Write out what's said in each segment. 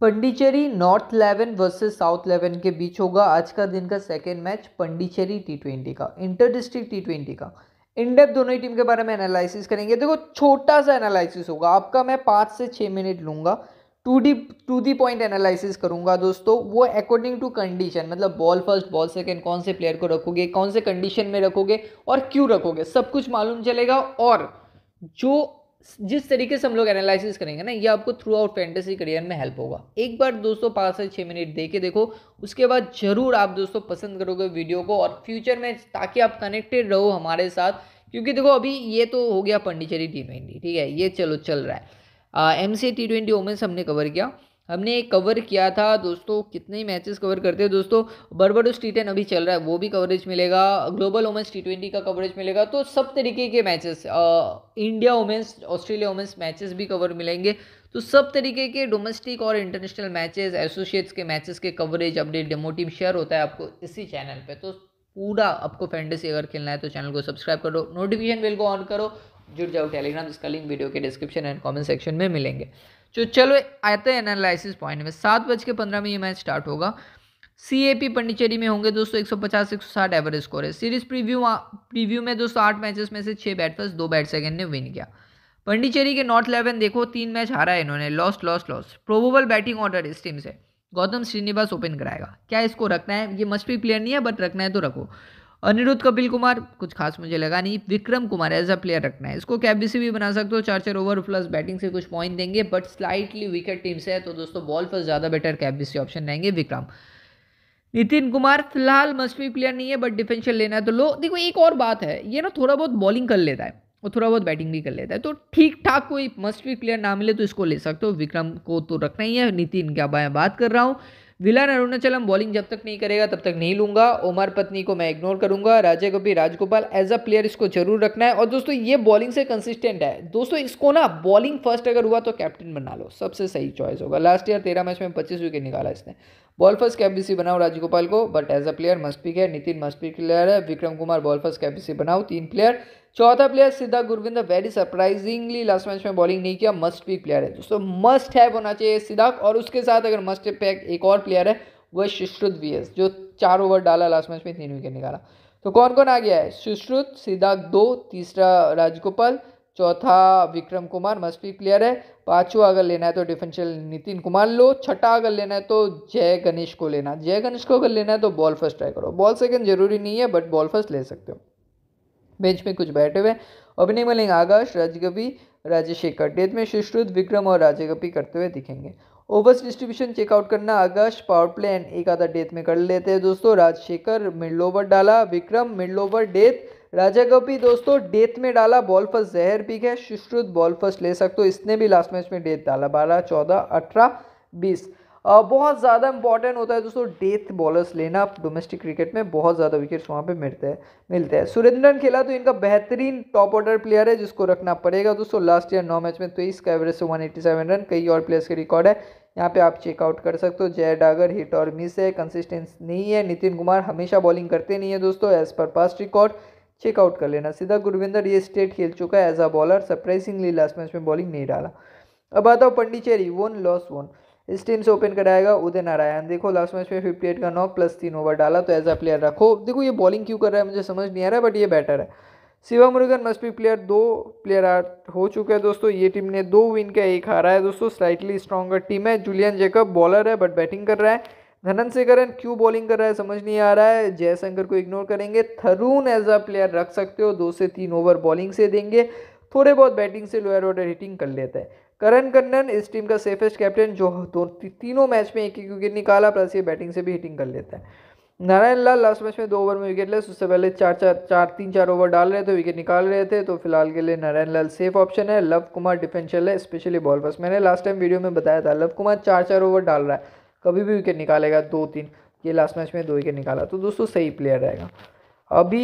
Pondicherry north eleven versus south eleven के बीच होगा आज का दिन का second match Pondicherry T twenty का इंटर डिस्ट्रिक्ट टी ट्वेंटी का इंडेप दोनों ही टीम के बारे में एनालिसिस करेंगे देखो छोटा सा एनालिसिस होगा आपका मैं पाँच से छः मिनट लूँगा to the to the point analysis करूंगा दोस्तों वो अकॉर्डिंग टू कंडीशन मतलब बॉल फर्स्ट बॉल सेकेंड कौन से प्लेयर को रखोगे कौन से कंडीशन में रखोगे और क्यों रखोगे सब कुछ मालूम चलेगा और जो जिस तरीके से हम लोग एनालिसिस करेंगे ना ये आपको थ्रू आउट फैंटेसी करियर में हेल्प होगा एक बार दोस्तों पाँच से छः मिनट दे के देखो उसके बाद जरूर आप दोस्तों पसंद करोगे वीडियो को और फ्यूचर में ताकि आप कनेक्टेड रहो हमारे साथ क्योंकि देखो अभी ये तो हो गया पंडिचेरी टी ट्वेंटी ठीक है ये चलो चल रहा है M C T twenty women's हमने कवर किया हमने कवर किया था दोस्तों कितने मैचेस कवर करते हैं दोस्तों बर्बडोस टी टेन अभी चल रहा है वो भी कवरेज मिलेगा ग्लोबल वुमेंस टी ट्वेंटी का कवरेज मिलेगा तो सब तरीके के matches India women's Australia women's matches भी कवर मिलेंगे तो सब तरीके के डोमेस्टिक और इंटरनेशनल मैचेस एसोसिएट्स के मैचेस के coverage update demo team share होता है आपको इसी चैनल पर तो पूरा आपको फैंटेसी अगर खेलना है तो चैनल को सब्सक्राइब करो नोटिफिकेशन बिल को ऑन करो जुड़ जाओ टेलीग्राम इसका लिंक वीडियो के डिस्क्रिप्शन एंड कमेंट सेक्शन में मिलेंगे तो चलो आते हैं एनालिसिस पॉइंट में सात बज के पंद्रह में ये मैच स्टार्ट होगा सी ए पी पंडिचेरी में होंगे दोस्तों एक सौ पचास एक सौ साठ एवरेज स्कोर है सीरीज प्रीव्यू प्रीव्यू में दोस्तों आठ मैचेस में से छः बैट फर्स्ट दो बैट सेकेंड ने विन किया पंडिचेरी के नॉर्थ इलेवन देखो तीन मैच हारा है इन्होंने lost lost loss probable batting order इस टीम से गौतम श्रीनिवास ओपन कराएगा क्या इसको रखना है ये मस्ट भी प्लेयर नहीं है बट रखना है तो रखो अनिरुद्ध कपिल कुमार कुछ खास मुझे लगा नहीं Vikram Kumar as a player रखना है इसको कैप भी बना सकते हो चार चार ओवर प्लस बैटिंग से कुछ पॉइंट देंगे बट स्लाइटली विकेट टीम से है तो दोस्तों बॉल पर ज़्यादा बेटर कैप ऑप्शन रहेंगे विक्रम नितिन कुमार फिलहाल मस्ट भी प्लेयर नहीं है बट डिफेंशियल लेना है तो लो देखो एक और बात है ये ना थोड़ा बहुत बॉलिंग कर लेता है और थोड़ा बहुत बैटिंग भी कर लेता है तो ठीक ठाक कोई मस्ट भी प्लेयर ना मिले तो इसको ले सकते हो विक्रम को तो रखना ही है नितिन क्या मैं बात कर रहा हूँ विलान अरुणाचलम बॉलिंग जब तक नहीं करेगा तब तक नहीं लूंगा ओमर पत्नी को मैं इग्नोर करूंगा Raja Gopi Rajagopal as a player इसको जरूर रखना है और दोस्तों ये बॉलिंग से कंसिस्टेंट है दोस्तों इसको ना बॉलिंग फर्स्ट अगर हुआ तो कैप्टन बना लो सबसे सही चॉइस होगा लास्ट ईयर तेरह मैच में पच्चीस विकेट निकाला इसने बॉल फर्स्ट कैपीसी बनाओ राजगोपाल को but as a player must pick है नितिन मस्पिक प्लेयर है विक्रम कुमार बॉल फर्स्ट कैपीसी बनाओ तीन प्लेयर चौथा player Siddha Gurvind very surprisingly last match में बॉलिंग नहीं किया मस्ट पिक प्लेयर है दोस्तों मस्ट हैव होना चाहिए सिद्धार्थ और उसके साथ अगर मस्ट पैक एक और प्लेयर है वह सुश्रुत वी जो चार ओवर डाला लास्ट मैच में तीन विकेट निकाला तो कौन कौन आ गया है सुश्रुत सिद्धार्थ दो तीसरा राजगोपाल चौथा विक्रम कुमार मस्ट भी क्लियर है पांचवा अगर लेना है तो डिफेंशियल नितिन कुमार लो छठा अगर लेना है तो जय गणेश को लेना जय गणेश को अगर लेना है तो बॉल फर्स्ट ट्राई करो बॉल सेकंड जरूरी नहीं है बट बॉल फर्स्ट ले सकते हो बेंच में कुछ बैठे हुए अभिनय मलिंग आकाश राजगवि राजशेखर डेथ में सुश्रुत विक्रम और राजेगपी करते हुए दिखेंगे ओवर्स डिस्ट्रीब्यूशन चेकआउट करना आकाश पावर प्लेन एक आधा डेथ में कर लेते हैं दोस्तों राजशेखर मिडल ओवर डाला Vikram middle over death Raja Gopi दोस्तों डेथ में डाला बॉल फर्स्ट जहर पिक है सुश्रुत बॉल फर्स्ट ले सकते हो इसने भी लास्ट मैच में डेथ डाला बारह चौदह अठारह बीस बहुत ज़्यादा इंपॉर्टेंट होता है दोस्तों डेथ बॉलर्स लेना डोमेस्टिक क्रिकेट में बहुत ज़्यादा विकेट्स वहाँ पे मिलते हैं मिलते हैं सुरेंद्रन खेला तो इनका बेहतरीन टॉप ऑर्डर प्लेयर है जिसको रखना पड़ेगा दोस्तों लास्ट ईयर नौ मैच में तो इसका एवरेज से सेवन रन कई और प्लेयर्स के रिकॉर्ड है यहाँ पे आप चेकआउट कर सकते हो जय डागर हिट और मिस है कंसिस्टेंस नहीं है नितिन कुमार हमेशा बॉलिंग करते नहीं है दोस्तों as per past record checkout कर लेना सीधा गुरविंदर ये स्टेट खेल चुका है as a bowler surprisingly last match में बॉलिंग नहीं डाला अब आता हूँ पंडिचेरी वन लॉस वन इस टीम से ओपन कराएगा उदय नारायण देखो लास्ट मैच में फिफ्टी एट का नॉक प्लस तीन ओवर डाला तो एज अ प्लेयर रखो देखो ये बॉलिंग क्यों कर रहा है मुझे समझ नहीं आ रहा है बट ये बैटर है शिवा मुर्गन मस्ट भी प्लेयर दो प्लेयर आउट हो चुके हैं दोस्तों ये टीम ने दो विन का एक हारा है दोस्तों स्लाइटली स्ट्रॉगर टीम है जूलियन जेकब बॉलर है बट बैटिंग कर रहा है धनन एन क्यों बॉलिंग कर रहा है समझ नहीं आ रहा है जयशंकर को इग्नोर करेंगे थरून एज अ प्लेयर रख सकते हो दो से तीन ओवर बॉलिंग से देंगे थोड़े बहुत बैटिंग से लोअर ऑर्डर हिटिंग कर लेते हैं करण कन्नन इस टीम का सेफेस्ट कैप्टन जो दो ती, तीनों मैच में एक एक विकेट निकाला प्लस ये बैटिंग से भी हिटिंग कर लेता है नारायण लाल लास्ट मैच में दो ओवर में विकेट लेस उससे पहले चार चार चार तीन चार ओवर डाल रहे थे विकेट निकाल रहे थे तो फिलहाल के लिए नारायण लाल सेफ ऑप्शन है लव कुमार डिफेंशियल है स्पेशली बॉल पास मैंने लास्ट टाइम वीडियो में बताया था लव कुमार चार चार ओवर डाल रहा है कभी भी विकेट निकालेगा दो तीन ये लास्ट मैच में दो विकेट निकाला तो दोस्तों सही प्लेयर रहेगा अभी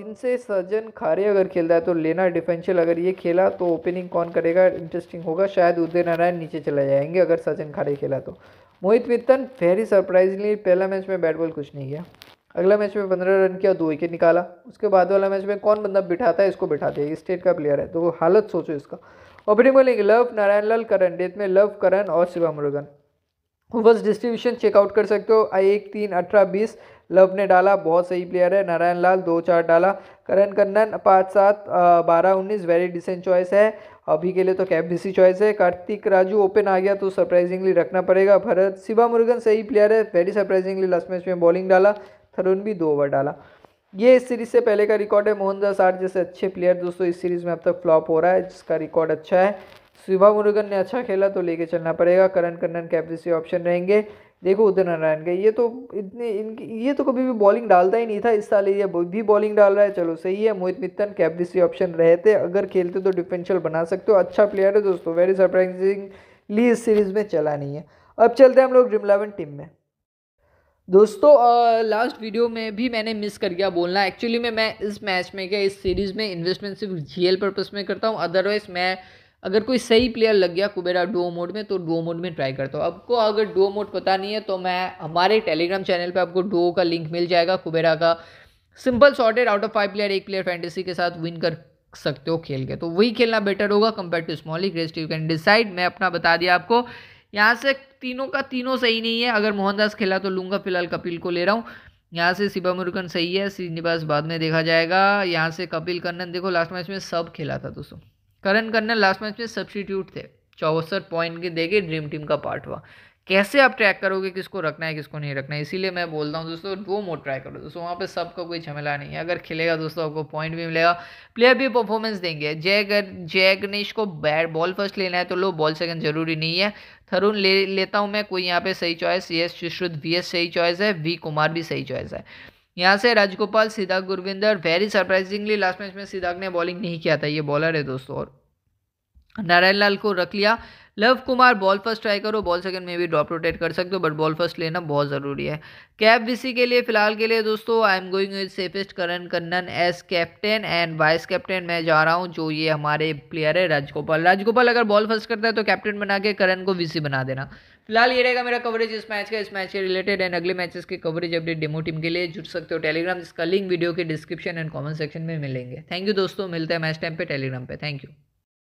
इनसे सज्जन खारे अगर खेलता है तो लेना डिफेंशियल अगर ये खेला तो ओपनिंग कौन करेगा इंटरेस्टिंग होगा शायद उदय नारायण नीचे चले जाएंगे अगर सज्जन खारे खेला तो मोहित मित्तन वेरी सरप्राइजिंगली पहला मैच में बैट बॉल कुछ नहीं किया अगला मैच में पंद्रह रन किया दो विकेट निकाला उसके बाद वाला मैच में कौन बंदा बिठाता है इसको बिठाते हैं स्टेट का प्लेयर है तो हालत सोचो इसका ओपनिंग बोलेंगे लव नारायण लाल करण डेथ में लव करण और शिवम मुरुगन बस डिस्ट्रीब्यूशन चेकआउट कर सकते हो एक तीन अठारह बीस लव ने डाला बहुत सही प्लेयर है नारायण लाल दो चार डाला करण कन्नन पाँच सात बारह उन्नीस वेरी डिसेंट चॉइस है अभी के लिए तो कैप कैबीसी चॉइस है कार्तिक राजू ओपन आ गया तो सरप्राइजिंगली रखना पड़ेगा भरत शिवा मुर्गन सही प्लेयर है वेरी सरप्राइजिंगली लास्ट मैच में बॉलिंग डाला थरुण भी दो ओवर डाला ये इस सीरीज़ से पहले का रिकॉर्ड है मोहनदास आठ जैसे अच्छे प्लेयर दोस्तों इस सीरीज़ में अब तक फ्लॉप हो रहा है जिसका रिकॉर्ड अच्छा है शिवा मुरुगन ने अच्छा खेला तो लेके चलना पड़ेगा करण कन्नन के ऑप्शन रहेंगे देखो उदय नारायण के ये तो इतने इनकी ये तो कभी भी बॉलिंग डालता ही नहीं था इस साल ये भी बॉलिंग डाल रहा है चलो सही है मोहित मित्तन के ऑप्शन रहते अगर खेलते तो डिफेंशियल बना सकते हो अच्छा प्लेयर है दोस्तों वेरी सरप्राइजिंगली इस सीरीज़ में चला नहीं है अब चलते हैं हम लोग ड्रीम इलेवन टीम में दोस्तों लास्ट वीडियो में भी मैंने मिस कर गया बोलना एक्चुअली में मैं इस मैच में क्या इस सीरीज़ में इन्वेस्टमेंट सिर्फ जी एल पर्पज़ में करता हूँ अदरवाइज़ मैं अगर कोई सही प्लेयर लग गया कुबेरा डो मोड में तो डो मोड में ट्राई करता हूँ आपको अगर डो मोड पता नहीं है तो मैं हमारे टेलीग्राम चैनल पे आपको डो का लिंक मिल जाएगा कुबेरा का simple sorted out of five player एक प्लेयर फैंटेसी के साथ विन कर सकते हो खेल के तो वही खेलना बेटर होगा compare to small league rest you can decide मैं अपना बता दिया आपको यहाँ से तीनों का तीनों सही नहीं है अगर मोहनदास खेला तो लूँगा फिलहाल कपिल को ले रहा हूँ यहाँ से शिबा मुर्गन सही है श्रीनिवास बाद में देखा जाएगा यहाँ से कपिल कन्नन देखो लास्ट मैच में सब खेला था दोस्तों करण करना लास्ट मैच में सब्सिट्यूट थे चौसठ पॉइंट के देके ड्रीम टीम का पार्ट हुआ कैसे आप ट्रैक करोगे किसको रखना है किसको नहीं रखना है इसीलिए मैं बोलता हूँ दोस्तों वो मोड ट्राई करो दोस्तों वहाँ पे सबका कोई झमेला नहीं है अगर खेलेगा दोस्तों आपको पॉइंट भी मिलेगा प्लेयर भी परफॉर्मेंस देंगे जय अगर जय गणेश को बैट बॉल फर्स्ट लेना है तो लो बॉल सेकंड जरूरी नहीं है थरुण ले लेता हूँ मैं कोई यहाँ पर सही चॉइस ये सुश्रुत वी सही चॉइस है वी कुमार भी सही चॉइस है यहाँ से Rajagopal Siddhag Gurvinder very surprisingly last match में सिद्धाग ने बॉलिंग नहीं किया था ये बॉलर है दोस्तों और नारायण लाल को रख लिया Lav Kumar ball first try करो बॉल सेकंड में भी ड्रॉप रोटेट कर सकते हो बट बॉल फर्स्ट लेना बहुत ज़रूरी है कैप बीसी के लिए फिलहाल के लिए दोस्तों I am going with safest Karan Kannan as captain and vice captain मैं जा रहा हूँ जो ये हमारे प्लेयर है राजगोपाल राजगोपाल अगर बॉल फर्स्ट करता है तो कैप्टन बना के करण को वीसी बना देना फिलहाल ये रहेगा मेरा कवरेज इस मैच का इस मैच के रिलेटेड एंड अगले मैचेस के कवरेज अपडेट डेमो टीम के लिए जुड़ सकते हो टेलीग्राम इसका लिंक वीडियो के डिस्क्रिप्शन एंड कमेंट सेक्शन में मिलेंगे थैंक यू दोस्तों मिलते हैं मैच टाइम पे टेलीग्राम पे थैंक यू